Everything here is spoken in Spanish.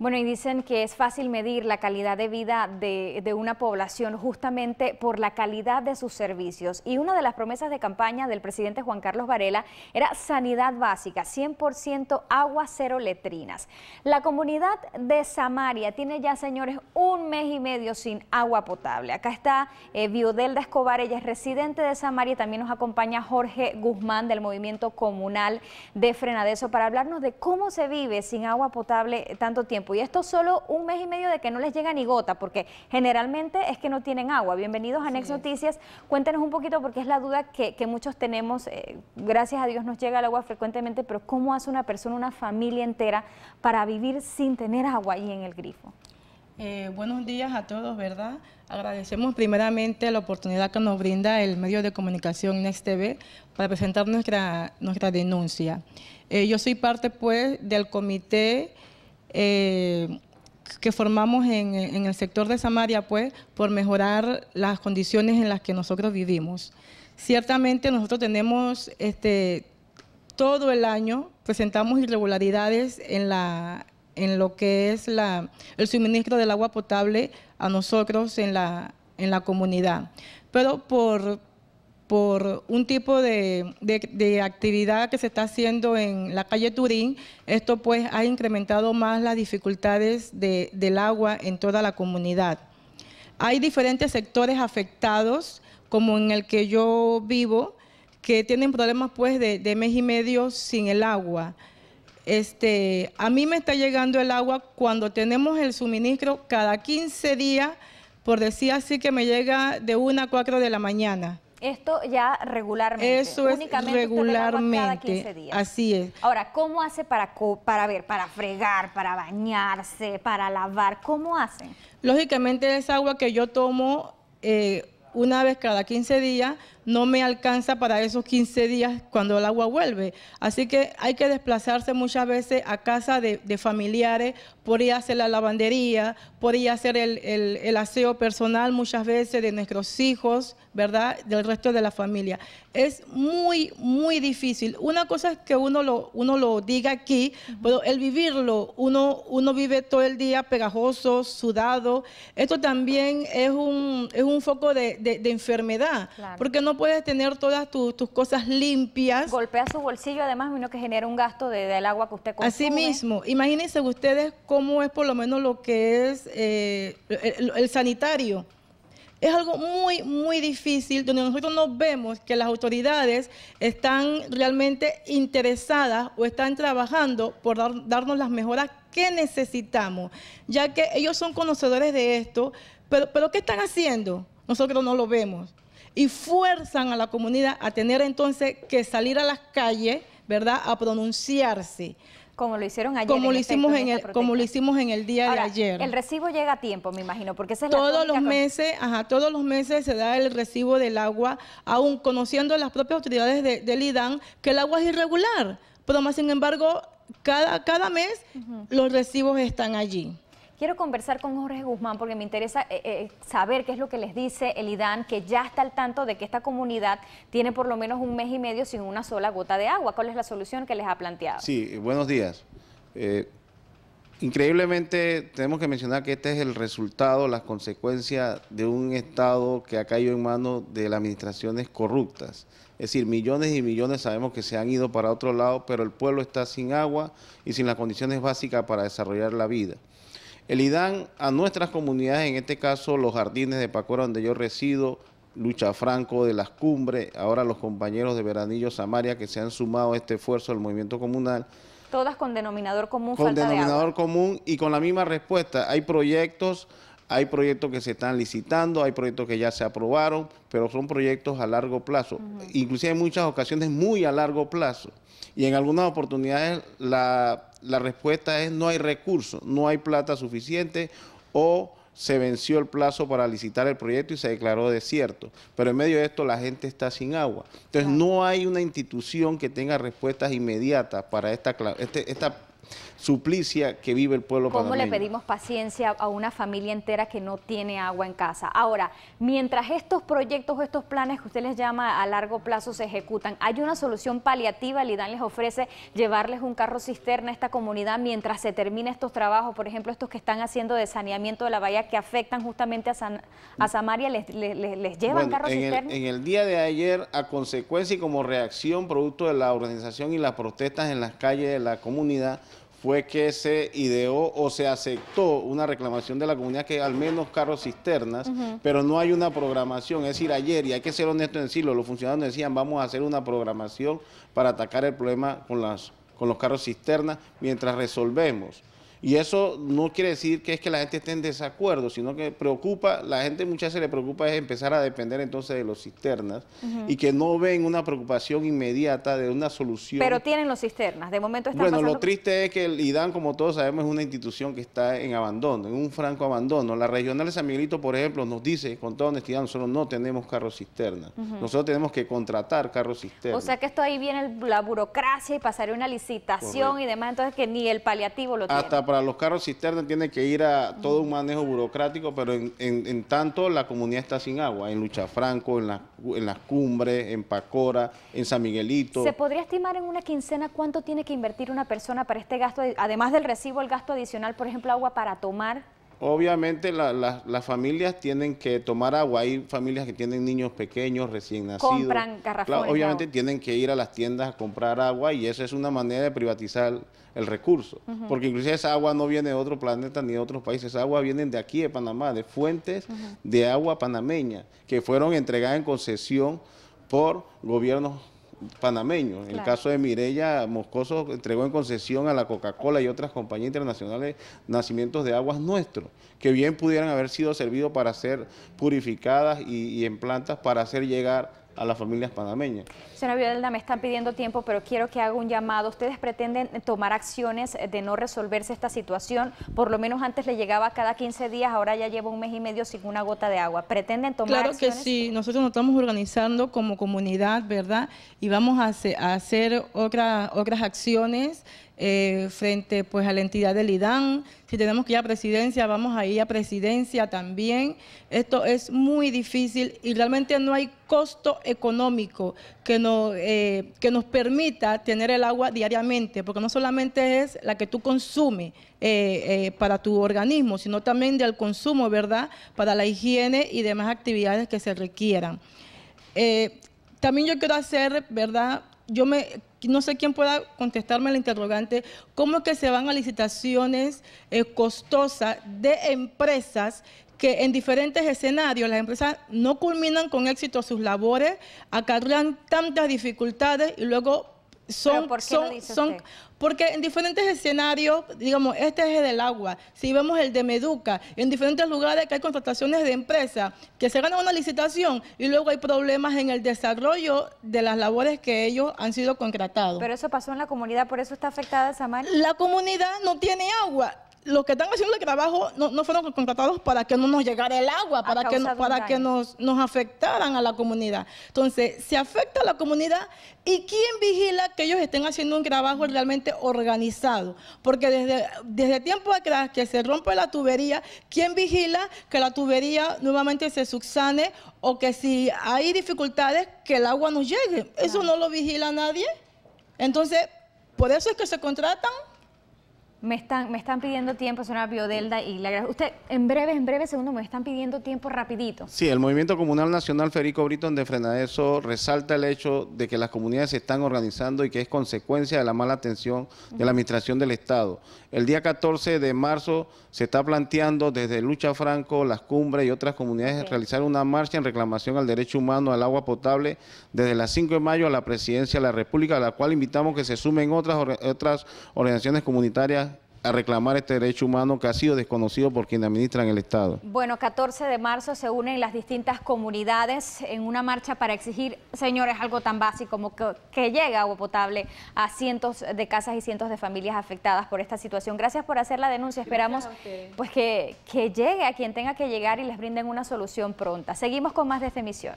Bueno, y dicen que es fácil medir la calidad de vida de, una población justamente por la calidad de sus servicios. Y una de las promesas de campaña del presidente Juan Carlos Varela era sanidad básica, 100% agua, cero letrinas. La comunidad de Samaria tiene ya, señores, un mes y medio sin agua potable. Acá está eh, Biodelda Escobar, ella es residente de Samaria y también nos acompaña Jorge Guzmán del Movimiento Comunal de Frenadeso para hablarnos de cómo se vive sin agua potable tanto tiempo. Y esto solo un mes y medio de que no les llega ni gota, porque generalmente es que no tienen agua. Bienvenidos a Next Noticias. Cuéntenos un poquito, porque es la duda que, muchos tenemos. Eh, gracias a Dios nos llega el agua frecuentemente, pero ¿cómo hace una persona, una familia entera, para vivir sin tener agua ahí en el grifo? Eh, buenos días a todos, ¿verdad? Agradecemos primeramente la oportunidad que nos brinda el medio de comunicación Next TV para presentar nuestra, nuestra denuncia. Eh, yo soy parte, pues, del comité eh, que formamos en, en, el sector de Samaria, pues, por mejorar las condiciones en las que nosotros vivimos. Ciertamente nosotros tenemos este, todo el año, presentamos irregularidades en, la, en lo que es la, el suministro del agua potable a nosotros en la, en la comunidad. Pero por por un tipo de, actividad que se está haciendo en la calle Turín, esto pues ha incrementado más las dificultades del agua en toda la comunidad. Hay diferentes sectores afectados, como en el que yo vivo, que tienen problemas pues de, mes y medio sin el agua. Este, a mí me está llegando el agua cuando tenemos el suministro cada 15 días, por decir así que me llega de 1 a 4 de la mañana esto ya regularmente. Eso es Únicamente regularmente. Cada 15 días. Así es. Ahora, ¿cómo hace para, para ver, para fregar, para bañarse, para lavar? ¿Cómo hace? Lógicamente esa agua que yo tomo eh, una vez cada 15 días, no me alcanza para esos 15 días cuando el agua vuelve. Así que hay que desplazarse muchas veces a casa de familiares podría hacer la lavandería, podría hacer el, aseo personal muchas veces de nuestros hijos, ¿verdad? Del resto de la familia. Es muy, muy difícil. Una cosa es que uno lo, uno lo diga aquí, pero el vivirlo, uno, uno vive todo el día pegajoso, sudado. Esto también es un, foco de, enfermedad, porque no puedes tener todas tus cosas limpias. Golpea su bolsillo, además, uno que genera un gasto del agua que usted consume. Así mismo, imagínense ustedes cómo cómo es por lo menos lo que es eh, el, sanitario. Es algo muy, muy difícil donde nosotros no vemos que las autoridades están realmente interesadas o están trabajando por darnos las mejoras que necesitamos, ya que ellos son conocedores de esto, pero, pero ¿qué están haciendo? Nosotros no lo vemos. Y fuerzan a la comunidad a tener entonces que salir a las calles, ¿verdad? A pronunciarse. Como lo hicieron ayer. Como lo hicimos en el, como lo hicimos en el día de ayer. El recibo llega a tiempo, me imagino, porque esa es todos los meses, todos los meses se da el recibo del agua, aún conociendo las propias autoridades del IDAN que el agua es irregular, pero más sin embargo cada cada mes los recibos están allí. Quiero conversar con Jorge Guzmán porque me interesa eh, eh, saber qué es lo que les dice el IDAN, que ya está al tanto de que esta comunidad tiene por lo menos un mes y medio sin una sola gota de agua. ¿Cuál es la solución que les ha planteado? Sí, buenos días. Eh, increíblemente tenemos que mencionar que este es el resultado, las consecuencias de un Estado que ha caído en manos de las administraciones corruptas. Es decir, millones y millones sabemos que se han ido para otro lado, pero el pueblo está sin agua y sin las condiciones básicas para desarrollar la vida el IDAN a nuestras comunidades, en este caso los jardines de Pacora donde yo resido, Lucha Franco de las Cumbres, ahora los compañeros de Veranillo Samaria que se han sumado a este esfuerzo del movimiento comunal. Todas con denominador común. Con denominador común y con la misma respuesta. Hay proyectos, hay proyectos que se están licitando, hay proyectos que ya se aprobaron, pero son proyectos a largo plazo. Inclusive en muchas ocasiones muy a largo plazo. Y en algunas oportunidades la la respuesta es no hay recursos, no hay plata suficiente o se venció el plazo para licitar el proyecto y se declaró desierto. Pero en medio de esto la gente está sin agua. Entonces no hay una institución que tenga respuestas inmediatas para esta, este, esta suplicia que vive el pueblo ¿Cómo le pedimos paciencia a una familia entera que no tiene agua en casa? Ahora, mientras estos proyectos, estos planes que usted les llama a largo plazo se ejecutan, ¿hay una solución paliativa? Lidán les ofrece llevarles un carro cisterna a esta comunidad mientras se termina estos trabajos, por ejemplo, estos que están haciendo de saneamiento de la bahía que afectan justamente a, Samaria, ¿les, llevan carros carro cisterna? en el día de ayer, a consecuencia y como reacción producto de la organización y las protestas en las calles de la comunidad, fue que se ideó o se aceptó una reclamación de la comunidad que al menos carros cisternas, pero no hay una programación. Es decir, ayer, y hay que ser honesto en decirlo, los funcionarios decían vamos a hacer una programación para atacar el problema con, las, con los carros cisternas mientras resolvemos. Y eso no quiere decir que es que la gente esté en desacuerdo, sino que preocupa, la gente muchas veces le preocupa es empezar a depender entonces de los cisternas y que no ven una preocupación inmediata de una solución. Pero tienen los cisternas, de momento están Bueno, lo triste es que el IDAN, como todos sabemos, es una institución que está en abandono, en un franco abandono. La regional de San Miguelito, por ejemplo, nos dice con toda honestidad, nosotros no tenemos carros cisternas, nosotros tenemos que contratar carros cisternas. O sea que esto ahí viene la burocracia y pasaré una licitación y demás, entonces que ni el paliativo lo tiene para los carros cisterna tiene que ir a todo un manejo burocrático, pero en, tanto la comunidad está sin agua, en Franco, en, la, en las cumbres, en Pacora, en San Miguelito. ¿Se podría estimar en una quincena cuánto tiene que invertir una persona para este gasto, además del recibo, el gasto adicional, por ejemplo, agua para tomar? obviamente las familias tienen que tomar agua. Hay familias que tienen niños pequeños, recién nacidos. Compran obviamente tienen que ir a las tiendas a comprar agua y esa es una manera de privatizar el recurso. Porque inclusive esa agua no viene de otro planeta ni de otros países. Esa agua viene de aquí, de Panamá, de fuentes de agua panameña que fueron entregadas en concesión por gobiernos panameño En el caso de Mirella Moscoso entregó en concesión a la Coca-Cola y otras compañías internacionales nacimientos de aguas nuestros, que bien pudieran haber sido servidos para ser purificadas y en plantas para hacer llegar a las familias panameñas. Señora Vidalda, me están pidiendo tiempo, pero quiero que haga un llamado. ¿Ustedes pretenden tomar acciones eh, de no resolverse esta situación? Por lo menos antes le llegaba cada 15 días, ahora ya llevo un mes y medio sin una gota de agua. ¿Pretenden tomar acciones? Claro que sí, nosotros nos estamos organizando como comunidad, ¿verdad? Y vamos a hacer, otras acciones eh, frente pues a la entidad del IDAN. Si tenemos que ir a presidencia, vamos a ir a presidencia también. Esto es muy difícil y realmente no hay costo económico que nos, eh, que nos permita tener el agua diariamente, porque no solamente es la que tú consumes eh, para tu organismo, sino también del consumo, ¿verdad?, para la higiene y demás actividades que se requieran. también yo quiero hacer, ¿verdad?, yo me no sé quién pueda contestarme la interrogante, ¿cómo es que se van a licitaciones eh, costosas de empresas que en diferentes escenarios las empresas no culminan con éxito sus labores, acarrean tantas dificultades y luego son, por son, porque en diferentes escenarios, digamos, este es el del agua, si vemos el de Meduca, en diferentes lugares que hay contrataciones de empresas que se gana una licitación y luego hay problemas en el desarrollo de las labores que ellos han sido contratados. Pero eso pasó en la comunidad, por eso está afectada esa mano? La comunidad no tiene agua los que están haciendo el trabajo no, fueron contratados para que no nos llegara el agua, para que, para que nos, afectaran a la comunidad. Entonces, se afecta a la comunidad y ¿quién vigila que ellos estén haciendo un trabajo realmente organizado? Porque desde, desde tiempo atrás que se rompe la tubería, ¿quién vigila que la tubería nuevamente se subsane o que si hay dificultades, que el agua nos llegue? Eso no lo vigila nadie. Entonces, por eso es que se contratan me están, me están pidiendo tiempo, señora Biodelda y Usted, en breve, en breve segundo, me están pidiendo tiempo rapidito. Sí, el Movimiento Comunal Nacional Federico Britton de eso resalta el hecho de que las comunidades se están organizando y que es consecuencia de la mala atención de la administración del Estado. El día 14 de marzo se está planteando desde Lucha Franco, Las Cumbres y otras comunidades realizar una marcha en reclamación al derecho humano al agua potable desde las 5 de mayo a la Presidencia de la República, a la cual invitamos que se sumen otras, otras organizaciones comunitarias a reclamar este derecho humano que ha sido desconocido por quien administra en el Estado. Bueno, 14 de marzo se unen las distintas comunidades en una marcha para exigir, señores, algo tan básico como que, llegue agua potable a cientos de casas y cientos de familias afectadas por esta situación. Gracias por hacer la denuncia. Esperamos pues que, que llegue a quien tenga que llegar y les brinden una solución pronta. Seguimos con más de esta emisión.